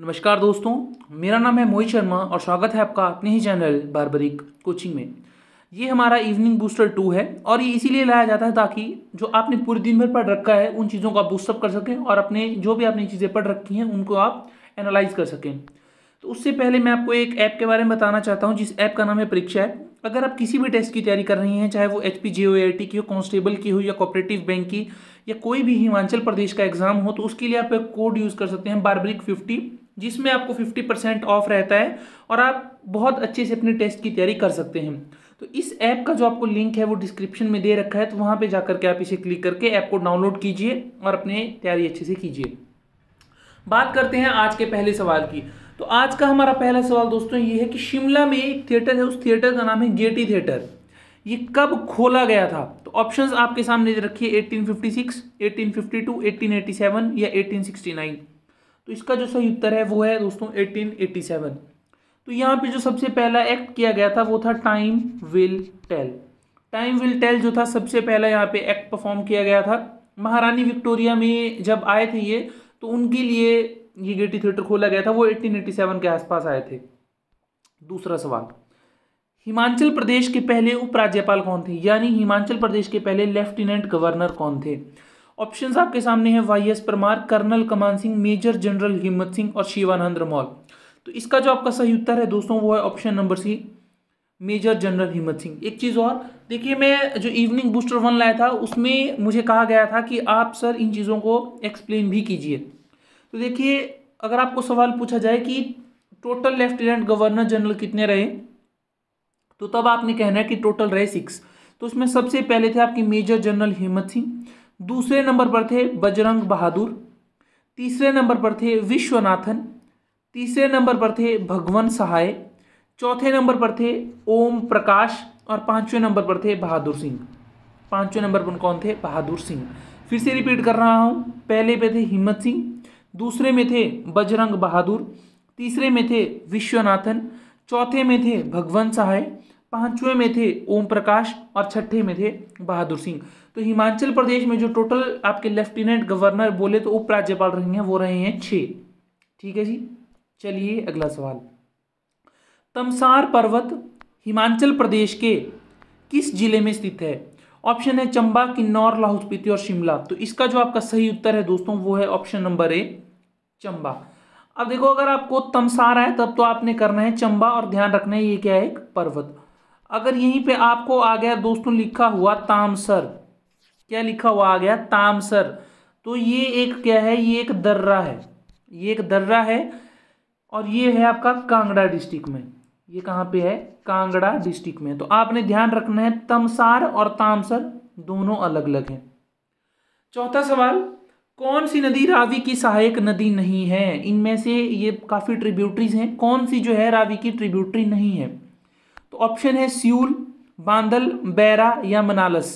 नमस्कार दोस्तों मेरा नाम है मोहित शर्मा और स्वागत है आपका अपने ही चैनल बारबरिक कोचिंग में ये हमारा इवनिंग बूस्टर टू है और ये इसीलिए लाया जाता है ताकि जो आपने पूरे दिन भर पढ़ रखा है उन चीज़ों को आप बूस्टअप कर सकें और अपने जो भी आपने चीज़ें पढ़ रखी हैं उनको आप एनालाइज कर सकें तो उससे पहले मैं आपको एक ऐप के बारे में बताना चाहता हूँ जिस ऐप का नाम है परीक्षा ऐप अगर आप किसी भी टेस्ट की तैयारी कर रही हैं चाहे वो एच पी जी की हो कॉन्स्टेबल की हो या कोऑपरेटिव बैंक की या कोई भी हिमाचल प्रदेश का एग्जाम हो तो उसके लिए आप एक कोड यूज़ कर सकते हैं बारबरिक फिफ्टी जिसमें आपको 50 परसेंट ऑफ रहता है और आप बहुत अच्छे से अपने टेस्ट की तैयारी कर सकते हैं तो इस ऐप का जो आपको लिंक है वो डिस्क्रिप्शन में दे रखा है तो वहाँ पे जाकर के आप इसे क्लिक करके ऐप को डाउनलोड कीजिए और अपने तैयारी अच्छे से कीजिए बात करते हैं आज के पहले सवाल की तो आज का हमारा पहला सवाल दोस्तों ये है कि शिमला में एक थिएटर है उस थिएटर का नाम है गेटी थिएटर ये कब खोला गया था तो ऑप्शंस आपके सामने रखिए 1856, 1852, 1887 या 1869 तो इसका जो सही उत्तर है वो है दोस्तों एटीन सेवन तो यहाँ पे जो सबसे पहला एक्ट किया गया था वो था time will tell time will tell जो था सबसे पहला यहाँ पे एक्ट परफॉर्म किया गया था महारानी विक्टोरिया में जब आए थे ये तो उनके लिए ये गेटी थिएटर खोला गया था वो 1887 के आसपास आए थे दूसरा सवाल हिमाचल प्रदेश के पहले उपराज्यपाल कौन थे यानी हिमाचल प्रदेश के पहले लेफ्टिनेंट गवर्नर कौन थे ऑप्शन आपके सामने हैं Y S Parmar colonel Kaman Singh major general Himmat Singh और शिवानंद रमौल तो इसका जो आपका सही उत्तर है दोस्तों वो है option number C major general Himmat Singh एक चीज़ और देखिए मैं जो इवनिंग बूस्टर वन लाया था उसमें मुझे कहा गया था कि आप सर इन चीज़ों को एक्सप्लेन भी कीजिए तो देखिए अगर आपको सवाल पूछा जाए कि टोटल लेफ्टिनेंट गवर्नर जनरल कितने रहे तो तब आपने कहना है कि टोटल रहे सिक्स तो उसमें सबसे पहले थे आपके मेजर जनरल हिम्मत सिंह दूसरे नंबर पर थे बजरंग बहादुर तीसरे नंबर पर थे विश्वनाथन तीसरे नंबर पर थे भगवान सहाय चौथे नंबर पर थे ओम प्रकाश और पांचवें नंबर पर थे बहादुर सिंह पांचवें नंबर पर कौन थे बहादुर सिंह फिर से रिपीट कर रहा हूँ पहले पे थे हिम्मत सिंह दूसरे में थे बजरंग बहादुर तीसरे में थे विश्वनाथन चौथे में थे भगवंत सहाय पांचवे में थे ओम प्रकाश और छठे में थे बहादुर सिंह तो हिमाचल प्रदेश में जो टोटल आपके लेफ्टिनेंट गवर्नर बोले तो उपराज्यपाल रहे हैं वो रहे हैं छः ठीक है जी चलिए अगला सवाल तमसार पर्वत हिमाचल प्रदेश के किस जिले में स्थित है ऑप्शन है चंबा किन्नौर लाहौल स्पीति और शिमला तो इसका जो आपका सही उत्तर है दोस्तों वो है ऑप्शन नंबर ए चंबा अब देखो अगर आपको तमसार आए तब तो आपने करना है चंबा और ध्यान रखना है ये क्या है एक पर्वत अगर यहीं पे आपको आ गया दोस्तों लिखा हुआ तामसर क्या लिखा हुआ आ गया तामसर तो ये एक क्या है ये एक दर्रा है ये एक दर्रा है और ये है आपका कांगड़ा डिस्ट्रिक्ट में ये कहाँ पे है कांगड़ा डिस्ट्रिक्ट में तो आपने ध्यान रखना है तमसार और तामसर दोनों अलग अलग हैं चौथा सवाल कौन सी नदी रावी की सहायक नदी नहीं है इनमें से ये काफ़ी ट्रिब्यूटरीज हैं कौन सी जो है रावी की ट्रिब्यूटरी नहीं है तो ऑप्शन है सियूल बांदल बैरा या मनालस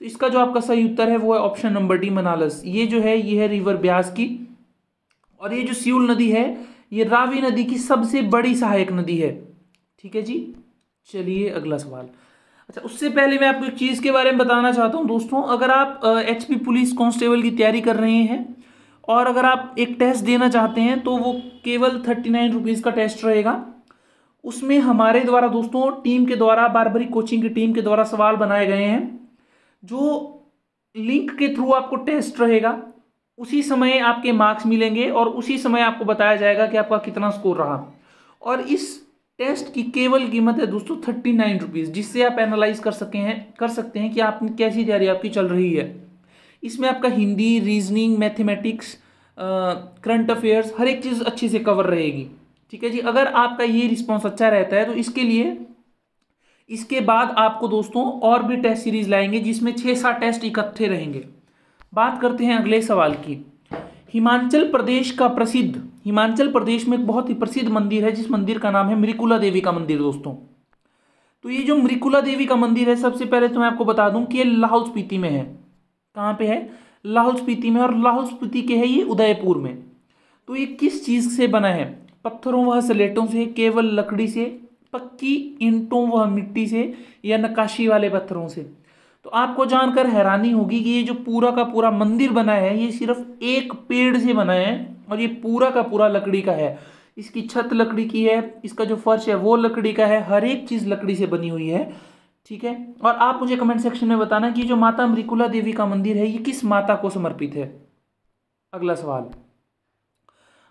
तो इसका जो आपका सही उत्तर है वो है ऑप्शन नंबर डी मनालस ये जो है ये है रिवर ब्यास की और ये जो सियूल नदी है ये रावी नदी की सबसे बड़ी सहायक नदी है ठीक है जी चलिए अगला सवाल अच्छा उससे पहले मैं आपको एक चीज़ के बारे में बताना चाहता हूँ दोस्तों अगर आप एच पुलिस कॉन्स्टेबल की तैयारी कर रहे हैं और अगर आप एक टेस्ट देना चाहते हैं तो वो केवल थर्टी नाइन रुपीज़ का टेस्ट रहेगा उसमें हमारे द्वारा दोस्तों टीम के द्वारा बारबरी कोचिंग की टीम के द्वारा सवाल बनाए गए हैं जो लिंक के थ्रू आपको टेस्ट रहेगा उसी समय आपके मार्क्स मिलेंगे और उसी समय आपको बताया जाएगा कि आपका कितना स्कोर रहा और इस टेस्ट की केवल कीमत है दोस्तों थर्टी नाइन रुपीज़ जिससे आप एनालाइज कर सके हैं कर सकते हैं कि आप कैसी तैयारी आपकी चल रही है इसमें आपका Hindi reasoning mathematics current affairs हर एक चीज़ अच्छे से कवर रहेगी ठीक है जी अगर आपका ये रिस्पॉन्स अच्छा रहता है तो इसके लिए इसके बाद आपको दोस्तों और भी टेस्ट सीरीज लाएंगे जिसमें छः सात टेस्ट इकट्ठे रहेंगे बात करते हैं अगले सवाल की हिमाचल प्रदेश का प्रसिद्ध हिमाचल प्रदेश में एक बहुत ही प्रसिद्ध मंदिर है जिस मंदिर का नाम है मृकुला देवी का मंदिर दोस्तों तो ये जो मृकुला देवी का मंदिर है सबसे पहले तो मैं आपको बता दूं कि ये लाहौल स्पीति में है कहाँ पे है लाहौल स्पीति में और लाहौल स्पीति के है ये उदयपुर में तो ये किस चीज़ से बना है पत्थरों व स्लेटों से केवल लकड़ी से पक्की ईंटों व मिट्टी से या नकाशी वाले पत्थरों से तो आपको जानकर हैरानी होगी कि ये जो पूरा का पूरा मंदिर बना है ये सिर्फ एक पेड़ से बना है और ये पूरा का पूरा लकड़ी का है इसकी छत लकड़ी की है इसका जो फर्श है वो लकड़ी का है हर एक चीज़ लकड़ी से बनी हुई है ठीक है और आप मुझे कमेंट सेक्शन में बताना कि जो माता मृकुला देवी का मंदिर है ये किस माता को समर्पित है अगला सवाल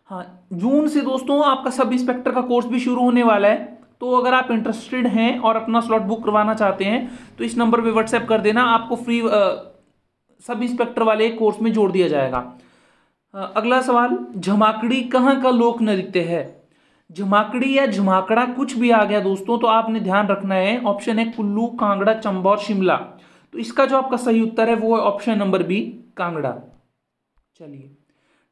हाँ जून से दोस्तों आपका सब इंस्पेक्टर का कोर्स भी शुरू होने वाला है तो अगर आप इंटरेस्टेड हैं और अपना स्लॉट बुक करवाना चाहते हैं तो इस नंबर पे व्हाट्सएप कर देना आपको फ्री आ, सब इंस्पेक्टर वाले कोर्स में जोड़ दिया जाएगा आ, अगला सवाल झमाकड़ी कहाँ का लोक नृत्य है झमाकड़ी या झमाकड़ा कुछ भी आ गया दोस्तों तो आपने ध्यान रखना है ऑप्शन है कुल्लू कांगड़ा चंबा और शिमला तो इसका जो आपका सही उत्तर है वो है ऑप्शन नंबर बी कांगड़ा चलिए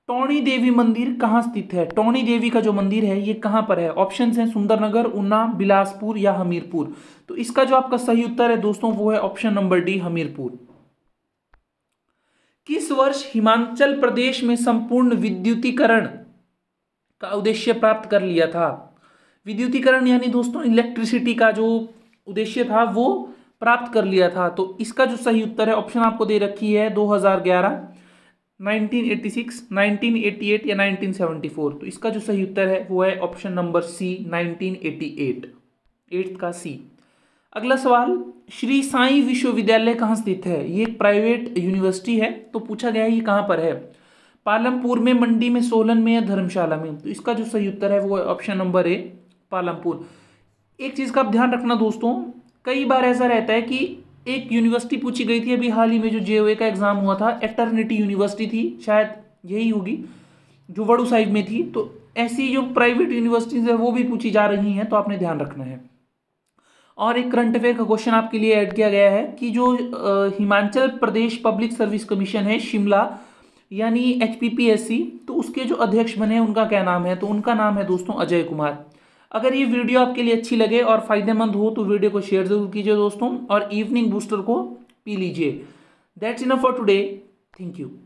टोणी देवी मंदिर कहाँ स्थित है टोनी देवी का जो मंदिर है ये कहाँ पर है ऑप्शन है सुंदरनगर उन्ना बिलासपुर या हमीरपुर तो इसका जो आपका सही उत्तर है दोस्तों वो है ऑप्शन नंबर डी हमीरपुर किस वर्ष हिमाचल प्रदेश में संपूर्ण विद्युतीकरण का उद्देश्य प्राप्त कर लिया था विद्युतीकरण यानी दोस्तों इलेक्ट्रिसिटी का जो उद्देश्य था वो प्राप्त कर लिया था तो इसका जो सही उत्तर है ऑप्शन आपको दे रखी है 2011 1986, 1988 या 1974 तो इसका जो सही उत्तर है वो है ऑप्शन नंबर सी 1988 एट्थ का सी अगला सवाल श्री साई विश्वविद्यालय कहाँ स्थित है ये एक प्राइवेट यूनिवर्सिटी है तो पूछा गया है ये कहाँ पर है पालमपुर में मंडी में सोलन में या धर्मशाला में तो इसका जो सही उत्तर है वो है ऑप्शन नंबर ए पालमपुर एक चीज़ का आप ध्यान रखना दोस्तों कई बार ऐसा रहता है कि एक यूनिवर्सिटी पूछी गई थी अभी हाल ही में जो जे का एग्जाम हुआ था एटर्निटी यूनिवर्सिटी थी शायद यही होगी जो वड़ू साहिब में थी तो ऐसी जो प्राइवेट यूनिवर्सिटीज़ है वो भी पूछी जा रही हैं तो आपने ध्यान रखना है और एक करंट अफेयर का क्वेश्चन आपके लिए ऐड किया गया है कि जो Himachal Pradesh public service commission है शिमला यानी एच तो उसके जो अध्यक्ष बने हैं उनका क्या नाम है तो उनका नाम है दोस्तों अजय कुमार अगर ये वीडियो आपके लिए अच्छी लगे और फायदेमंद हो तो वीडियो को शेयर जरूर कीजिए दोस्तों और इवनिंग बूस्टर को पी लीजिए that's enough for today thank you